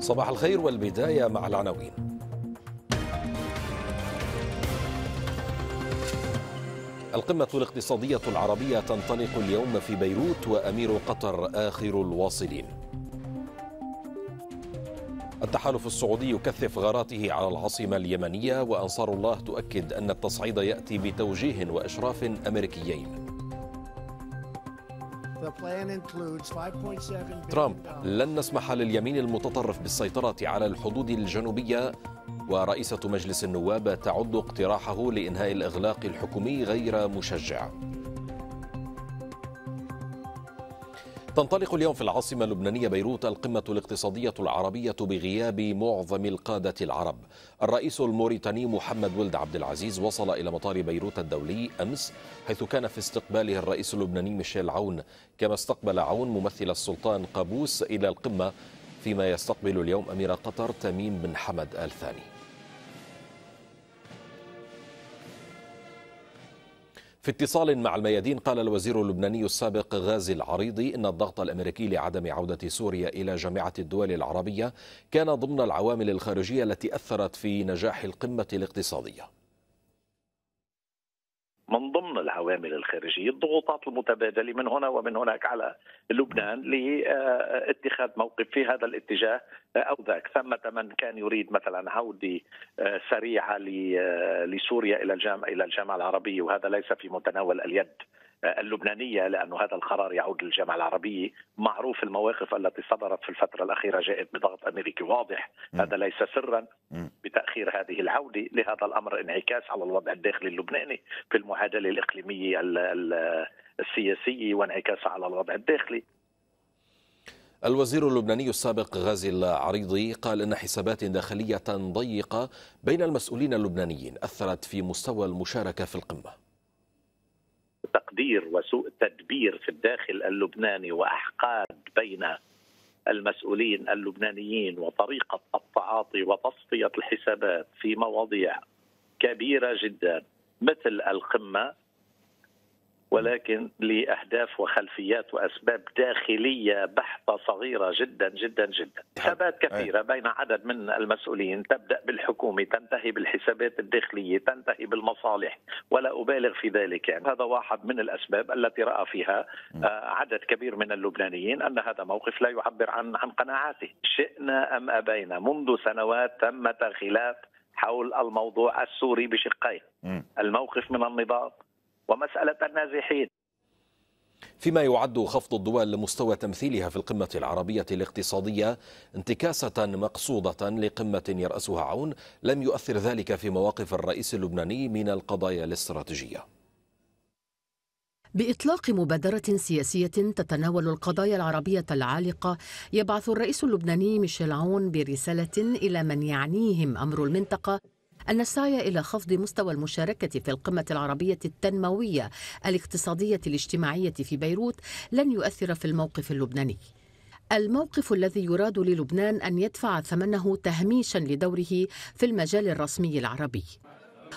صباح الخير والبداية مع العناوين القمة الاقتصادية العربية تنطلق اليوم في بيروت وأمير قطر آخر الواصلين التحالف السعودي يكثف غاراته على العاصمة اليمنية وأنصار الله تؤكد أن التصعيد يأتي بتوجيه وإشراف أمريكيين ترامب لن نسمح لليمين المتطرف بالسيطرة على الحدود الجنوبية ورئيسة مجلس النواب تعد اقتراحه لإنهاء الإغلاق الحكومي غير مشجع تنطلق اليوم في العاصمة اللبنانية بيروت القمة الاقتصادية العربية بغياب معظم القادة العرب الرئيس الموريتاني محمد ولد عبد العزيز وصل إلى مطار بيروت الدولي أمس حيث كان في استقباله الرئيس اللبناني ميشيل عون كما استقبل عون ممثل السلطان قابوس إلى القمة فيما يستقبل اليوم أمير قطر تميم بن حمد آل ثاني في اتصال مع الميادين قال الوزير اللبناني السابق غازي العريضي ان الضغط الامريكي لعدم عوده سوريا الى جامعه الدول العربيه كان ضمن العوامل الخارجيه التي اثرت في نجاح القمه الاقتصاديه من ضمن العوامل الخارجية الضغوطات المتبادلة من هنا ومن هناك على لبنان لاتخاذ موقف في هذا الاتجاه أو ذاك ثمة من كان يريد مثلا عودة آه، سريعة آه، لسوريا إلى الجامعة العربية وهذا ليس في متناول اليد آه، اللبنانيه لانه هذا القرار يعود للجامعه العربيه، معروف المواقف التي صدرت في الفتره الاخيره جاءت بضغط امريكي واضح، م. هذا ليس سرا بتاخير هذه العوده، لهذا الامر انعكاس على الوضع الداخلي اللبناني في المعادله الاقليميه السياسيه وانعكاسها على الوضع الداخلي. الوزير اللبناني السابق غازي العريضي قال ان حسابات داخليه ضيقه بين المسؤولين اللبنانيين اثرت في مستوى المشاركه في القمه. تقدير وسوء تدبير في الداخل اللبناني واحقاد بين المسؤولين اللبنانيين وطريقه التعاطي وتصفيه الحسابات في مواضيع كبيره جدا مثل القمه ولكن لأهداف وخلفيات وأسباب داخلية بحتة صغيرة جدا جدا جدا حسابات كثيرة بين عدد من المسؤولين تبدأ بالحكومة تنتهي بالحسابات الداخلية تنتهي بالمصالح ولا أبالغ في ذلك يعني هذا واحد من الأسباب التي رأى فيها آه، عدد كبير من اللبنانيين أن هذا موقف لا يعبر عن عن قناعاته شئنا أم أبينا منذ سنوات تمت خلاف حول الموضوع السوري بشقيه الموقف من النضال ومسألة النازحين فيما يعد خفض الدول لمستوى تمثيلها في القمة العربية الاقتصادية انتكاسة مقصودة لقمة يرأسها عون لم يؤثر ذلك في مواقف الرئيس اللبناني من القضايا الاستراتيجية بإطلاق مبادرة سياسية تتناول القضايا العربية العالقة يبعث الرئيس اللبناني ميشيل عون برسالة إلى من يعنيهم أمر المنطقة أن السعي إلى خفض مستوى المشاركة في القمة العربية التنموية الاقتصادية الاجتماعية في بيروت لن يؤثر في الموقف اللبناني الموقف الذي يراد للبنان أن يدفع ثمنه تهميشا لدوره في المجال الرسمي العربي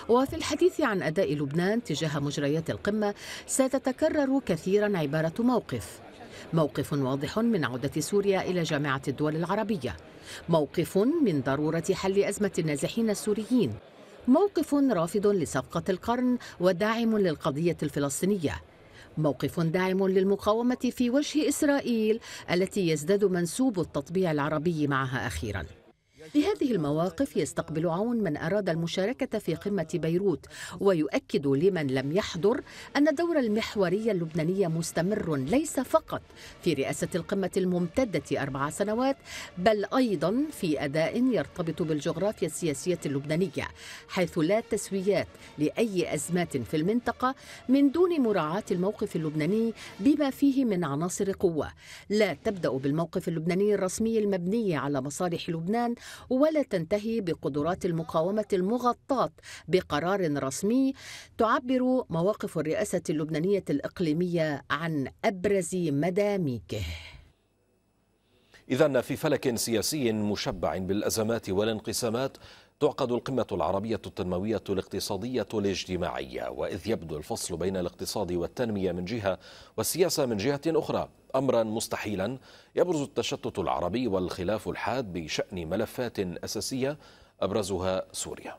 وفي الحديث عن أداء لبنان تجاه مجريات القمة ستتكرر كثيرا عبارة موقف موقف واضح من عودة سوريا إلى جامعة الدول العربية موقف من ضرورة حل أزمة النازحين السوريين موقف رافض لصفقة القرن وداعم للقضية الفلسطينية موقف داعم للمقاومة في وجه إسرائيل التي يزداد منسوب التطبيع العربي معها أخيراً لهذه المواقف يستقبل عون من أراد المشاركة في قمة بيروت ويؤكد لمن لم يحضر أن دور المحورية اللبنانية مستمر ليس فقط في رئاسة القمة الممتدة أربع سنوات بل أيضا في أداء يرتبط بالجغرافيا السياسية اللبنانية حيث لا تسويات لأي أزمات في المنطقة من دون مراعاة الموقف اللبناني بما فيه من عناصر قوة لا تبدأ بالموقف اللبناني الرسمي المبني على مصالح لبنان ولا تنتهي بقدرات المقاومة المغطاة بقرار رسمي تعبر مواقف الرئاسة اللبنانية الإقليمية عن أبرز مداميكه إذا في فلك سياسي مشبع بالأزمات والانقسامات تعقد القمة العربية التنموية الاقتصادية الاجتماعية وإذ يبدو الفصل بين الاقتصاد والتنمية من جهة والسياسة من جهة أخرى أمرا مستحيلا يبرز التشتت العربي والخلاف الحاد بشأن ملفات أساسية أبرزها سوريا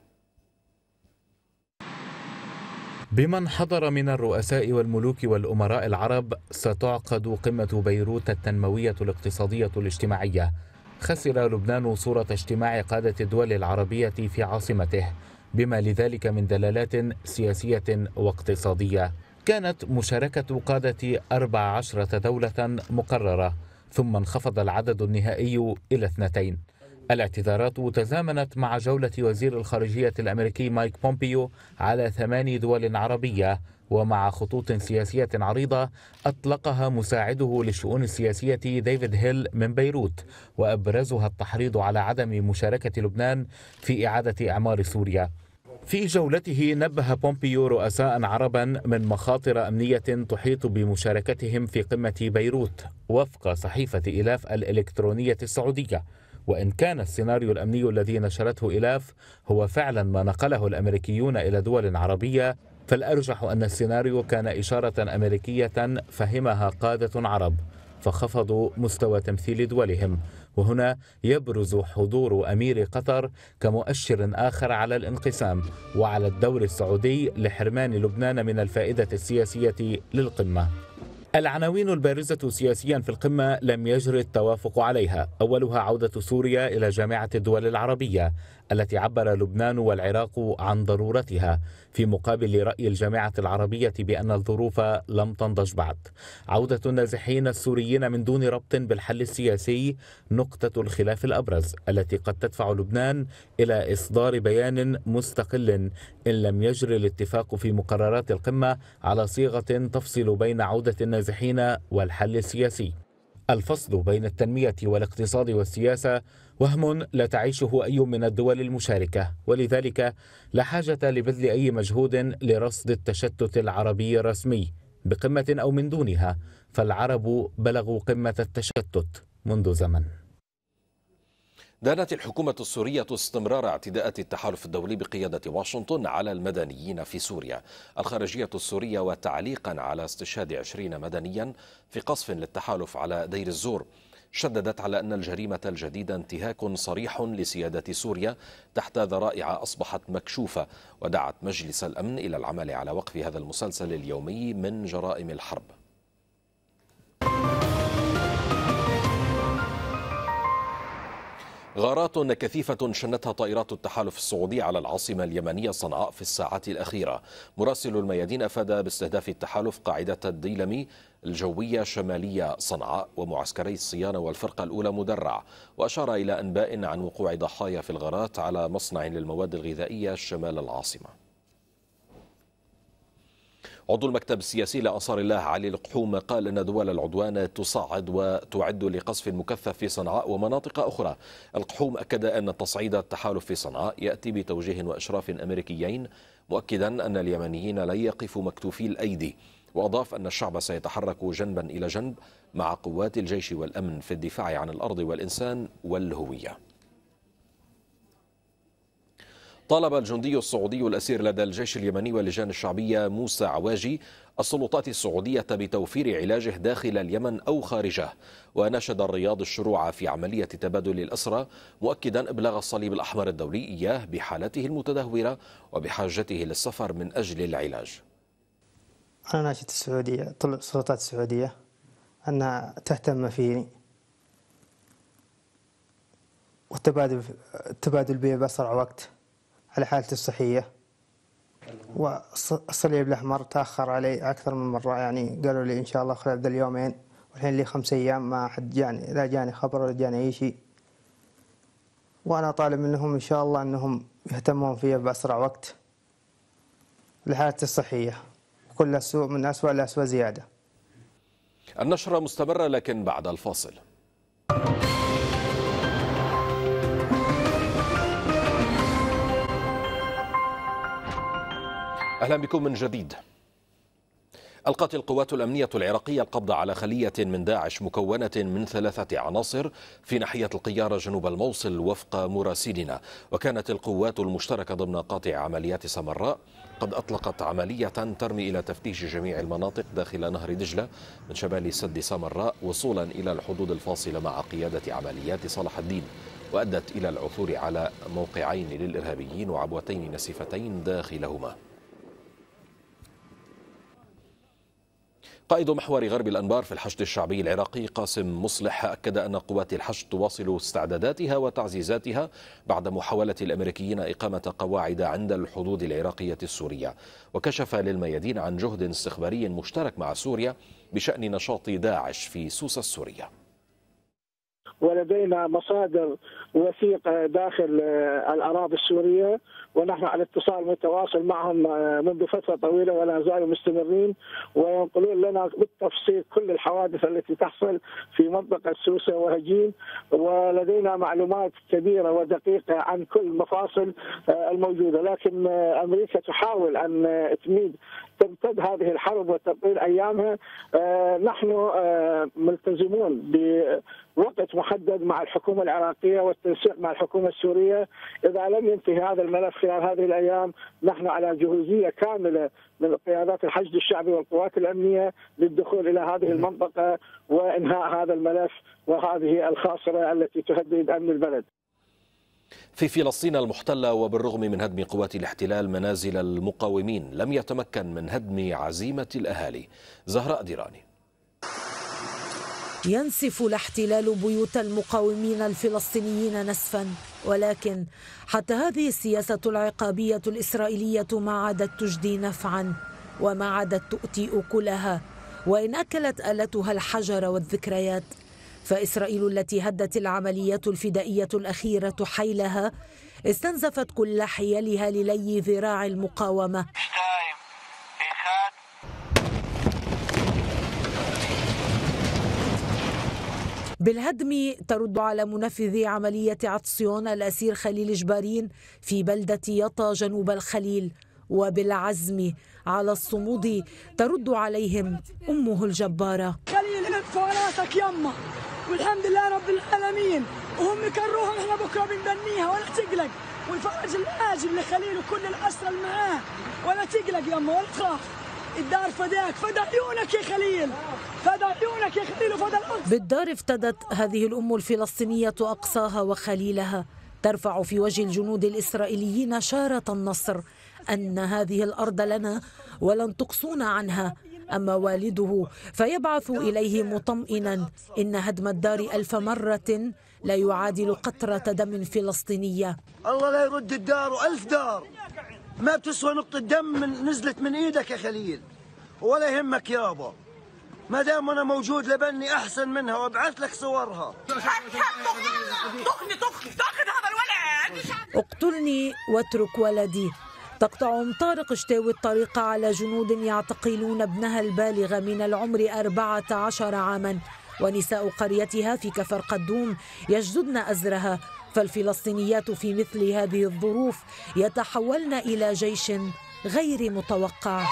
بمن حضر من الرؤساء والملوك والأمراء العرب ستعقد قمة بيروت التنموية الاقتصادية الاجتماعية خسر لبنان صورة اجتماع قادة الدول العربية في عاصمته بما لذلك من دلالات سياسية واقتصادية كانت مشاركة قادة 14 دولة مقررة ثم انخفض العدد النهائي إلى اثنتين الاعتذارات تزامنت مع جولة وزير الخارجية الأمريكي مايك بومبيو على ثماني دول عربية ومع خطوط سياسية عريضة أطلقها مساعده للشؤون السياسية ديفيد هيل من بيروت وأبرزها التحريض على عدم مشاركة لبنان في إعادة إعمار سوريا في جولته نبه بومبيو رؤساء عربا من مخاطر أمنية تحيط بمشاركتهم في قمة بيروت وفق صحيفة إلاف الإلكترونية السعودية وإن كان السيناريو الأمني الذي نشرته إلاف هو فعلا ما نقله الأمريكيون إلى دول عربية فالأرجح أن السيناريو كان إشارة أمريكية فهمها قادة عرب فخفضوا مستوى تمثيل دولهم وهنا يبرز حضور امير قطر كمؤشر اخر على الانقسام وعلى الدور السعودي لحرمان لبنان من الفائده السياسيه للقمه العناوين البارزة سياسيا في القمة لم يجري التوافق عليها، أولها عودة سوريا إلى جامعة الدول العربية، التي عبر لبنان والعراق عن ضرورتها في مقابل رأي الجامعة العربية بأن الظروف لم تنضج بعد عودة النازحين السوريين من دون ربط بالحل السياسي نقطة الخلاف الأبرز التي قد تدفع لبنان إلى إصدار بيان مستقل إن لم يجري الاتفاق في مقررات القمة على صيغة تفصل بين عودة النازحين والحل السياسي الفصل بين التنمية والاقتصاد والسياسة وهم لا تعيشه أي من الدول المشاركة ولذلك لا حاجة لبذل أي مجهود لرصد التشتت العربي الرسمي بقمة أو من دونها فالعرب بلغوا قمة التشتت منذ زمن دانت الحكومة السورية استمرار اعتداءات التحالف الدولي بقيادة واشنطن على المدنيين في سوريا الخارجية السورية وتعليقا على استشهاد عشرين مدنيا في قصف للتحالف على دير الزور شددت على أن الجريمة الجديدة انتهاك صريح لسيادة سوريا تحت ذرائع أصبحت مكشوفة ودعت مجلس الأمن إلى العمل على وقف هذا المسلسل اليومي من جرائم الحرب غارات كثيفة شنتها طائرات التحالف السعودي على العاصمة اليمنية صنعاء في الساعات الأخيرة مراسل الميادين أفاد باستهداف التحالف قاعدة الديلمي الجوية شمالية صنعاء ومعسكري الصيانة والفرقة الأولى مدرع وأشار إلى أنباء عن وقوع ضحايا في الغارات على مصنع للمواد الغذائية شمال العاصمة عضو المكتب السياسي لأنصار الله علي القحوم قال أن دول العدوان تصعد وتعد لقصف مكثف في صنعاء ومناطق أخرى القحوم أكد أن تصعيد التحالف في صنعاء يأتي بتوجيه وإشراف أمريكيين مؤكدا أن اليمنيين لن يقفوا مكتوفي الأيدي وأضاف أن الشعب سيتحرك جنبا إلى جنب مع قوات الجيش والأمن في الدفاع عن الأرض والإنسان والهوية طالب الجندي السعودي الأسير لدى الجيش اليمني واللجان الشعبية موسى عواجي السلطات السعودية بتوفير علاجه داخل اليمن أو خارجه وناشد الرياض الشروع في عملية تبادل الأسرى مؤكدا إبلاغ الصليب الأحمر الدولي إياه بحالته المتدهورة وبحاجته للسفر من أجل العلاج أنا ناشد السعودية طلب السلطات السعودية أنها تهتم فيني والتبادل التبادل به بأسرع وقت على حالتي الصحية والصليب الأحمر تأخر علي أكثر من مرة يعني قالوا لي إن شاء الله خلال ذا اليومين والحين لي خمس أيام ما حد جاني لا جاني خبر ولا جاني أي شيء وأنا طالب منهم إن شاء الله أنهم يهتمون فيه بأسرع وقت لحالتي الصحية كل سوء من اسوء لاسوء زيادة النشرة مستمرة لكن بعد الفاصل أهلا بكم من جديد ألقت القوات الأمنية العراقية القبض على خلية من داعش مكونة من ثلاثة عناصر في ناحية القيارة جنوب الموصل وفق مراسلنا وكانت القوات المشتركة ضمن قاطع عمليات سمراء قد أطلقت عملية ترمي إلى تفتيش جميع المناطق داخل نهر دجلة من شمال سد سمراء وصولا إلى الحدود الفاصلة مع قيادة عمليات صلاح الدين وأدت إلى العثور على موقعين للإرهابيين وعبوتين نسيفتين داخلهما قائد محور غرب الأنبار في الحشد الشعبي العراقي قاسم مصلح أكد أن قوات الحشد تواصل استعداداتها وتعزيزاتها بعد محاولة الأمريكيين إقامة قواعد عند الحدود العراقية السورية وكشف للميادين عن جهد استخباري مشترك مع سوريا بشأن نشاط داعش في سوسة السورية ولدينا مصادر وثيقه داخل آه، الاراضي السوريه ونحن على اتصال متواصل معهم آه، منذ فتره طويله ولا زالوا مستمرين وينقلون لنا بالتفصيل كل الحوادث التي تحصل في منطقه سوسه وهجين ولدينا معلومات كبيره ودقيقه عن كل المفاصل آه، الموجوده لكن امريكا تحاول ان تميد تمتد هذه الحرب وتطيل ايامها نحن ملتزمون وقت محدد مع الحكومة العراقية والتنسيق مع الحكومة السورية إذا لم ينتهي هذا الملف خلال هذه الأيام نحن على جهوزية كاملة من قيادات الحشد الشعبي والقوات الأمنية للدخول إلى هذه المنطقة وإنهاء هذا الملف وهذه الخاصرة التي تهدد أمن البلد في فلسطين المحتلة وبالرغم من هدم قوات الاحتلال منازل المقاومين لم يتمكن من هدم عزيمة الأهالي زهراء ديراني ينسف الاحتلال بيوت المقاومين الفلسطينيين نسفا ولكن حتى هذه السياسة العقابية الإسرائيلية ما عادت تجدي نفعا وما عادت تؤتي أكلها وإن أكلت آلتها الحجر والذكريات فإسرائيل التي هدت العمليات الفدائية الأخيرة حيلها استنزفت كل حيلها للي ذراع المقاومة بالهدم ترد على منفذي عملية عطسيون الأسير خليل جبارين في بلدة يطا جنوب الخليل وبالعزم على الصمود ترد عليهم أمه الجبارة خليل أنت فوق راسك يما والحمد لله رب العالمين وهم كروها احنا بكرة بنبنيها ولا تقلق والفرج الآجل لخليل وكل الأسرة اللي معاه ولا تقلق يما ولا تخاف الدار فداك فدا عيونك يا خليل فدا عيونك يا خليل وفدا القدس بالدار افتدت هذه الأم الفلسطينية أقصاها وخليلها ترفع في وجه الجنود الإسرائيليين شارة النصر أن هذه الأرض لنا ولن تقصونا عنها أما والده فيبعث إليه مطمئنا إن هدم الدار ألف مرة لا يعادل قطرة دم فلسطينية الله لا يرد الدار ألف دار ما بتسوى نقطة دم من نزلت من ايدك يا خليل ولا يهمك يابا ما دام انا موجود لبني احسن منها وابعث لك صورها اقتلني واترك ولدي تقطع طارق شتاوي الطريق على جنود يعتقلون ابنها البالغ من العمر 14 عاما ونساء قريتها في كفر قدوم يجددن أزرها فالفلسطينيات في مثل هذه الظروف يتحولن إلى جيش غير متوقع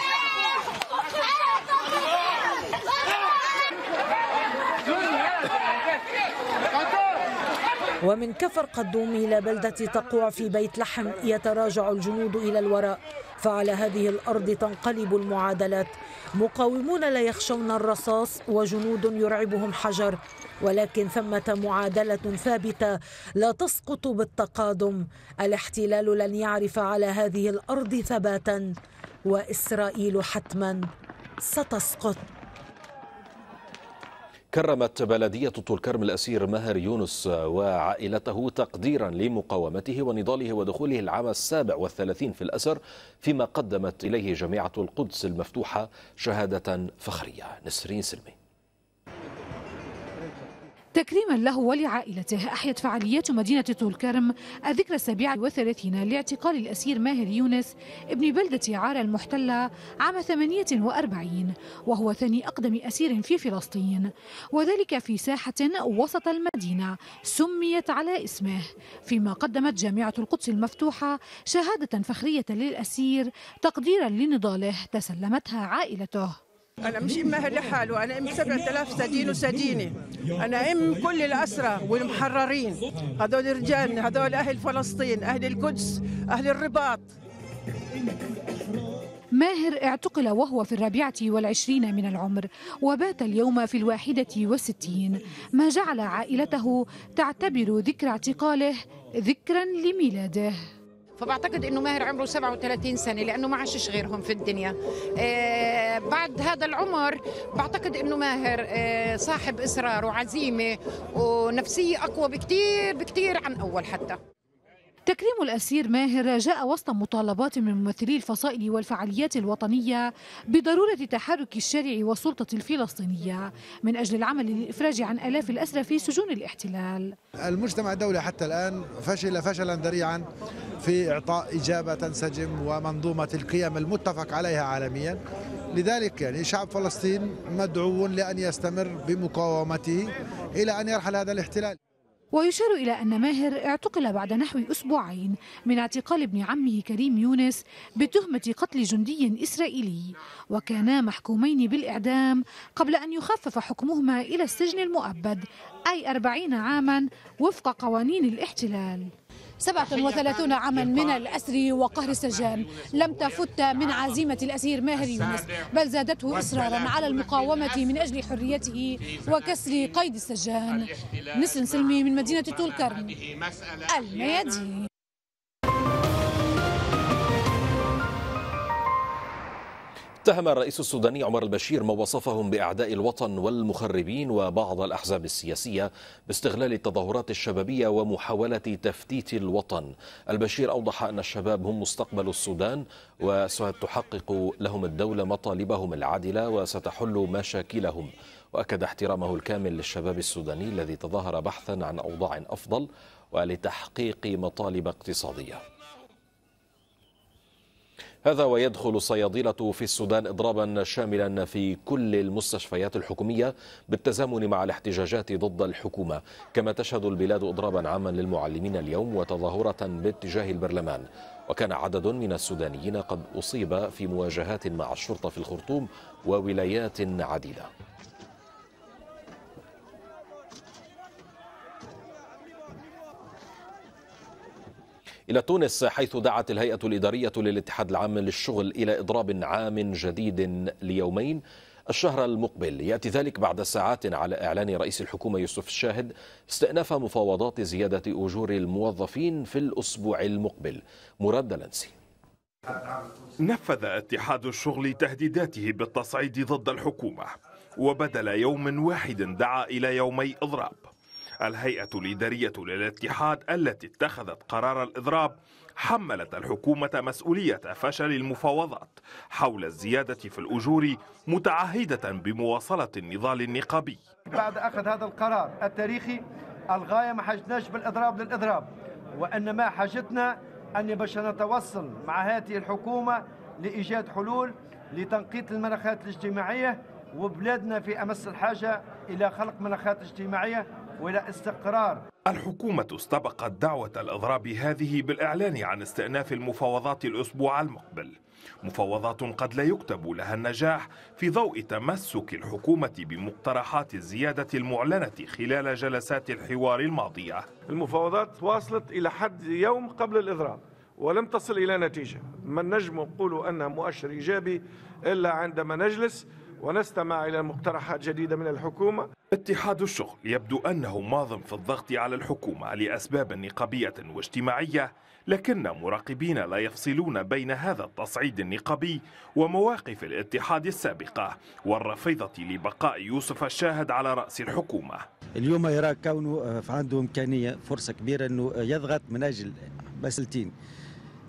ومن كفر قدوم إلى بلدة تقوع في بيت لحم يتراجع الجنود إلى الوراء فعلى هذه الأرض تنقلب المعادلات مقاومون لا يخشون الرصاص وجنود يرعبهم حجر ولكن ثمة معادلة ثابتة لا تسقط بالتقادم الاحتلال لن يعرف على هذه الأرض ثباتا وإسرائيل حتما ستسقط كرمت بلدية طولكرم الأسير ماهر يونس وعائلته تقديرا لمقاومته ونضاله ودخوله العام السابع والثلاثين في الأسر فيما قدمت إليه جامعة القدس المفتوحة شهادة فخرية نسرين سلمي تكريما له ولعائلته أحيت فعاليات مدينة طول كرم الذكرى السابعة والثلاثين لاعتقال الأسير ماهر يونس ابن بلدة عارة المحتلة عام 48 وهو ثاني أقدم أسير في فلسطين وذلك في ساحة وسط المدينة سميت على اسمه فيما قدمت جامعة القدس المفتوحة شهادة فخرية للأسير تقديرا لنضاله تسلمتها عائلته أنا مش إمها لحال أنا إم 7000 سجين وسجينة أنا إم كل الأسرى والمحررين هذول رجالنا هذول أهل فلسطين أهل القدس أهل الرباط ماهر اعتقل وهو في الرابعة والعشرين من العمر وبات اليوم في الواحدة والستين ما جعل عائلته تعتبر ذكرى اعتقاله ذكرا لميلاده فبعتقد انه ماهر عمره 37 سنه لانه ما عاشش غيرهم في الدنيا آه، بعد هذا العمر بعتقد انه ماهر آه، صاحب اصرار وعزيمه ونفسيه اقوى بكثير بكثير عن اول حتى تكريم الأسير ماهر جاء وسط مطالبات من ممثلي الفصائل والفعاليات الوطنية بضرورة تحرك الشارع والسلطة الفلسطينية من أجل العمل للإفراج عن آلاف الأسرى في سجون الاحتلال المجتمع الدولي حتى الآن فشل فشلا ذريعا في إعطاء إجابة تنسجم ومنظومة القيم المتفق عليها عالميا لذلك يعني شعب فلسطين مدعو لأن يستمر بمقاومته إلى أن يرحل هذا الاحتلال ويشار إلى أن ماهر اعتقل بعد نحو أسبوعين من اعتقال ابن عمه كريم يونس بتهمة قتل جندي إسرائيلي وكانا محكومين بالإعدام قبل أن يخفف حكمهما إلى السجن المؤبد أي أربعين عاما وفق قوانين الاحتلال 37 عاما من الأسر وقهر السجان لم تفت من عزيمة الأسير ماهر يونس بل زادته إصرارا على المقاومة من أجل حريته وكسر قيد السجان نسر سلمي من مدينة طولكرم الميادين اتهم الرئيس السوداني عمر البشير ما وصفهم باعداء الوطن والمخربين وبعض الاحزاب السياسيه باستغلال التظاهرات الشبابيه ومحاوله تفتيت الوطن. البشير اوضح ان الشباب هم مستقبل السودان وستحقق لهم الدوله مطالبهم العادله وستحل مشاكلهم. واكد احترامه الكامل للشباب السوداني الذي تظاهر بحثا عن اوضاع افضل ولتحقيق مطالب اقتصاديه. هذا ويدخل الصيادلة في السودان إضرابا شاملا في كل المستشفيات الحكومية بالتزامن مع الاحتجاجات ضد الحكومة كما تشهد البلاد إضرابا عاما للمعلمين اليوم وتظاهرة باتجاه البرلمان وكان عدد من السودانيين قد أصيب في مواجهات مع الشرطة في الخرطوم وولايات عديدة إلى تونس حيث دعت الهيئة الإدارية للاتحاد العام للشغل إلى إضراب عام جديد ليومين الشهر المقبل يأتي ذلك بعد ساعات على إعلان رئيس الحكومة يوسف الشاهد استئناف مفاوضات زيادة أجور الموظفين في الأسبوع المقبل مراد لنسي نفذ اتحاد الشغل تهديداته بالتصعيد ضد الحكومة وبدل يوم واحد دعا إلى يومي إضراب الهيئة الإدارية للاتحاد التي اتخذت قرار الإضراب حملت الحكومة مسؤولية فشل المفاوضات حول الزيادة في الأجور متعهدة بمواصلة النضال النقابي بعد أخذ هذا القرار التاريخي الغاية ما حاجتناش بالإضراب للإضراب وإنما حاجتنا أن باش نتوصل مع هذه الحكومة لإيجاد حلول لتنقيط المناخات الاجتماعية وبلادنا في أمس الحاجة إلى خلق مناخات اجتماعية والى استقرار الحكومة استبقت دعوة الإضراب هذه بالإعلان عن استئناف المفاوضات الأسبوع المقبل مفاوضات قد لا يكتب لها النجاح في ضوء تمسك الحكومة بمقترحات الزيادة المعلنة خلال جلسات الحوار الماضية المفاوضات واصلت إلى حد يوم قبل الإضراب ولم تصل إلى نتيجة ما نجم نقول أنها مؤشر إيجابي إلا عندما نجلس ونستمع إلى مقترحات جديدة من الحكومة اتحاد الشغل يبدو أنه ماض في الضغط على الحكومة لأسباب نقابية واجتماعية لكن مراقبين لا يفصلون بين هذا التصعيد النقابي ومواقف الاتحاد السابقة والرفيضة لبقاء يوسف الشاهد على رأس الحكومة اليوم يرى كونه آه، عنده إمكانية فرصة كبيرة أنه آه، يضغط من أجل بسلتين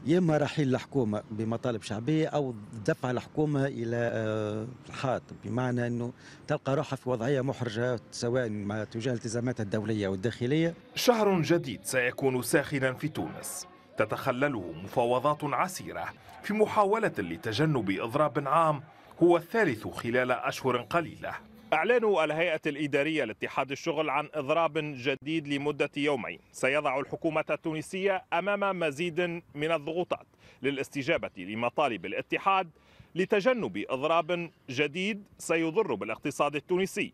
يا اما رحيل الحكومه بمطالب شعبيه او دفع الحكومه الى آه، الحائط بمعنى انه تلقى روحها في وضعيه محرجه سواء ما تجاه التزاماتها الدوليه والداخليه. شهر جديد سيكون ساخنا في تونس تتخلله مفاوضات عسيره في محاوله لتجنب اضراب عام هو الثالث خلال اشهر قليله. أعلنوا الهيئة الإدارية لاتحاد الشغل عن إضراب جديد لمدة يومين سيضع الحكومة التونسية أمام مزيد من الضغوطات للاستجابة لمطالب الاتحاد لتجنب إضراب جديد سيضر بالاقتصاد التونسي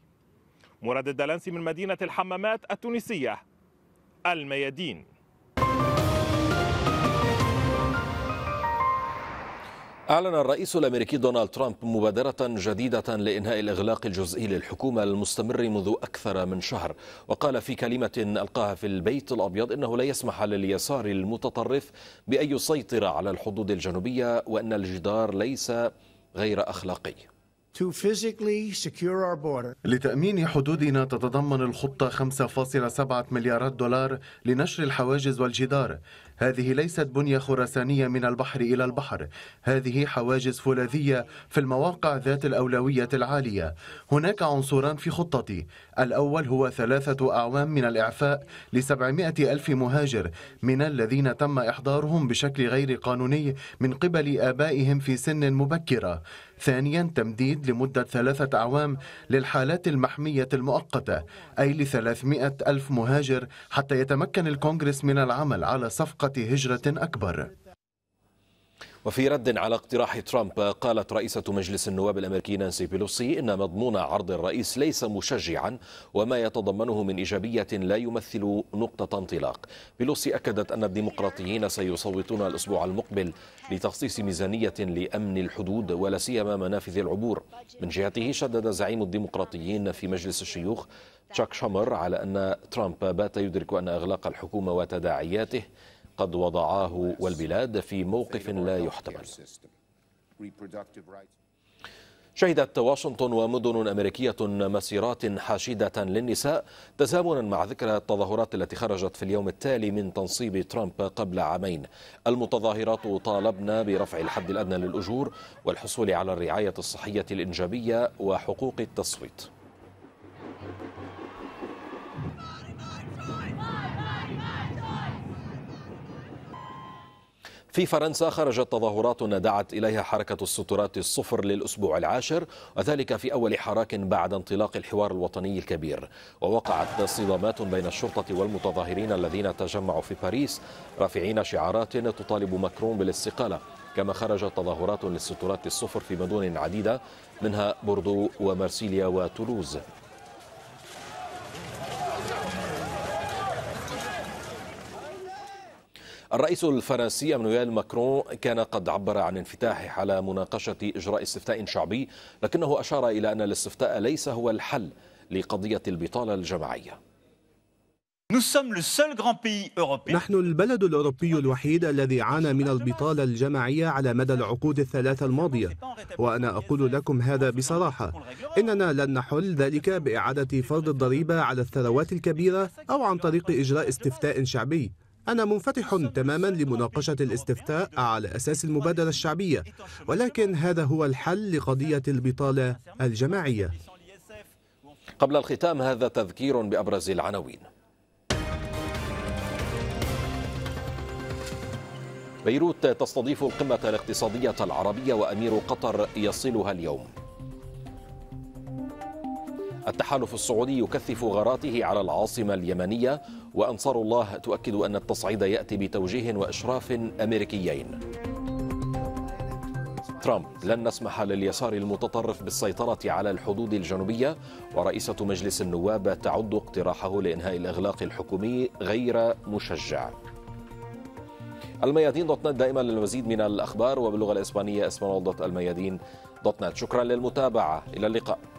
مراد الدلنسي من مدينة الحمامات التونسية الميادين أعلن الرئيس الأمريكي دونالد ترامب مبادرة جديدة لإنهاء الإغلاق الجزئي للحكومة المستمر منذ أكثر من شهر وقال في كلمة ألقاها في البيت الأبيض إنه لا يسمح لليسار المتطرف بأن يسيطر على الحدود الجنوبية وأن الجدار ليس غير أخلاقي لتأمين حدودنا تتضمن الخطة 5.7 مليارات دولار لنشر الحواجز والجدار هذه ليست بنية خرسانية من البحر إلى البحر هذه حواجز فولاذية في المواقع ذات الأولوية العالية هناك عنصران في خطتي الأول هو ثلاثة أعوام من الإعفاء لسبعمائة ألف مهاجر من الذين تم إحضارهم بشكل غير قانوني من قبل آبائهم في سن مبكرة ثانيا تمديد لمدة ثلاثة أعوام للحالات المحمية المؤقتة أي لثلاثمائة 300 ألف مهاجر حتى يتمكن الكونغرس من العمل على صفقة هجرة أكبر وفي رد على اقتراح ترامب قالت رئيسة مجلس النواب الأمريكي نانسي بيلوسي إن مضمون عرض الرئيس ليس مشجعا وما يتضمنه من إيجابية لا يمثل نقطة انطلاق بيلوسي أكدت أن الديمقراطيين سيصوتون الأسبوع المقبل لتخصيص ميزانية لأمن الحدود ولا سيما منافذ العبور من جهته شدد زعيم الديمقراطيين في مجلس الشيوخ تشاك شامر على أن ترامب بات يدرك أن إغلاق الحكومة وتداعياته قد وضعاه والبلاد في موقف لا يحتمل شهدت واشنطن ومدن أمريكية مسيرات حاشدة للنساء تزامنا مع ذكرى التظاهرات التي خرجت في اليوم التالي من تنصيب ترامب قبل عامين المتظاهرات طالبن برفع الحد الأدنى للأجور والحصول على الرعاية الصحية الإنجابية وحقوق التصويت في فرنسا خرجت تظاهرات دعت إليها حركة السترات الصفر للأسبوع العاشر وذلك في أول حراك بعد انطلاق الحوار الوطني الكبير ووقعت صدامات بين الشرطة والمتظاهرين الذين تجمعوا في باريس رافعين شعارات تطالب مكرون بالاستقالة كما خرجت تظاهرات للسترات الصفر في مدن عديدة منها بوردو ومارسيليا وتولوز الرئيس الفرنسي أمنويل ماكرون كان قد عبر عن انفتاحه على مناقشة إجراء استفتاء شعبي لكنه أشار إلى أن الاستفتاء ليس هو الحل لقضية البطالة الجماعية نحن البلد الأوروبي الوحيد الذي عانى من البطالة الجماعية على مدى العقود الثلاثة الماضية وأنا أقول لكم هذا بصراحة إننا لن نحل ذلك بإعادة فرض الضريبة على الثروات الكبيرة أو عن طريق إجراء استفتاء شعبي أنا منفتح تماما لمناقشة الاستفتاء على أساس المبادلة الشعبية ولكن هذا هو الحل لقضية البطالة الجماعية قبل الختام هذا تذكير بأبرز العناوين بيروت تستضيف القمة الاقتصادية العربية وأمير قطر يصلها اليوم التحالف السعودي يكثف غاراته على العاصمة اليمنية وأنصار الله تؤكد أن التصعيد يأتي بتوجيه وإشراف أمريكيين ترامب لن نسمح لليسار المتطرف بالسيطرة على الحدود الجنوبية ورئيسة مجلس النواب تعد اقتراحه لإنهاء الإغلاق الحكومي غير مشجع الميادين دوت نت دائما للمزيد من الأخبار وباللغة الإسبانية دوت الميادين دوت نت شكرا للمتابعة إلى اللقاء